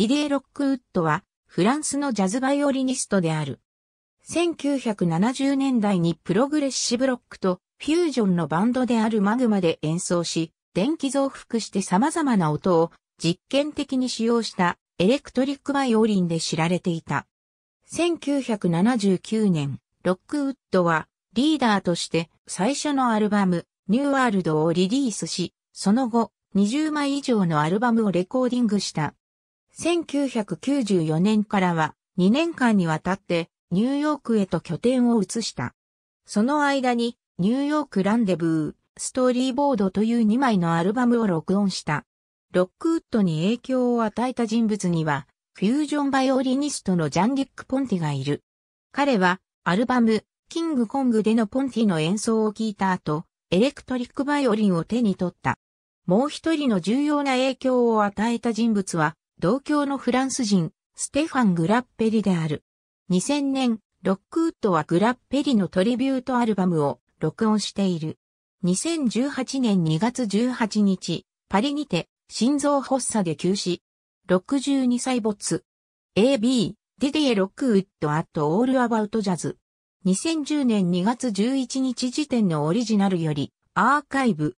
ディデー・ロックウッドは、フランスのジャズバイオリニストである。1970年代にプログレッシブロックとフュージョンのバンドであるマグマで演奏し、電気増幅して様々な音を実験的に使用したエレクトリックバイオリンで知られていた。1979年、ロックウッドはリーダーとして最初のアルバム、ニューワールドをリリースし、その後、20枚以上のアルバムをレコーディングした。1994年からは2年間にわたってニューヨークへと拠点を移した。その間にニューヨークランデブー、ストーリーボードという2枚のアルバムを録音した。ロックウッドに影響を与えた人物には、フュージョンバイオリニストのジャンディック・ポンティがいる。彼は、アルバム、キングコングでのポンティの演奏を聴いた後、エレクトリックバイオリンを手に取った。もう一人の重要な影響を与えた人物は、同郷のフランス人、ステファン・グラッペリである。2000年、ロックウッドはグラッペリのトリビュートアルバムを録音している。2018年2月18日、パリにて心臓発作で急死。62歳没。AB、ディディエ・ロックウッド・アット・オール・アバウト・ジャズ。2010年2月11日時点のオリジナルより、アーカイブ。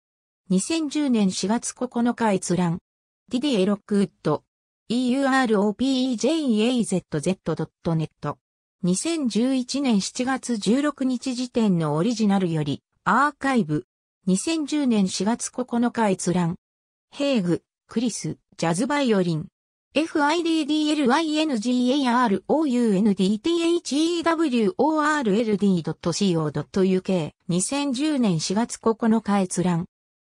2010年4月9日閲覧。ディディエ・ロックウッド、e u r o p e j a z z n e t 2011年7月16日時点のオリジナルより、アーカイブ。2010年4月9日閲覧。ヘーグ、クリス、ジャズバイオリン。fiddlyngrountworld.co.uk2010 a d 年4月9日閲覧。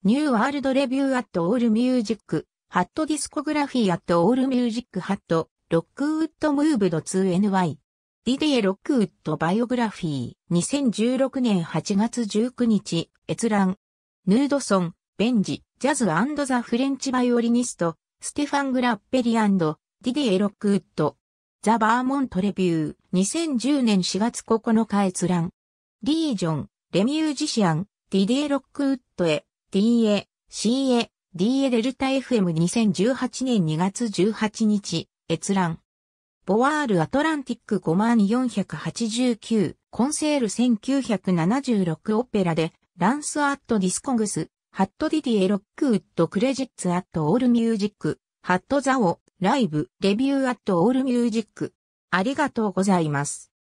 ニューワールドレビューアットオールミュージックハットディスコグラフィーアットオールミュージックハット、ロックウッドムーブド 2NY。ディディエ・ロックウッドバイオグラフィー、2016年8月19日、閲覧。ヌードソン、ベンジ、ジャズザ・フレンチバイオリニスト、ステファン・グラッペリディディエ・ロックウッド。ザ・バーモント・レビュー、2010年4月9日閲覧。リージョン、レミュージシアン、ディディエ・ロックウッドへ、DA、CA、DA デルタ FM2018 年2月18日、閲覧。ボワールアトランティック5 4 8 9コンセール1976オペラで、ランスアットディスコングス、ハットディディエロックウッドクレジッツアットオールミュージック、ハットザオ、ライブ、レビューアットオールミュージック。ありがとうございます。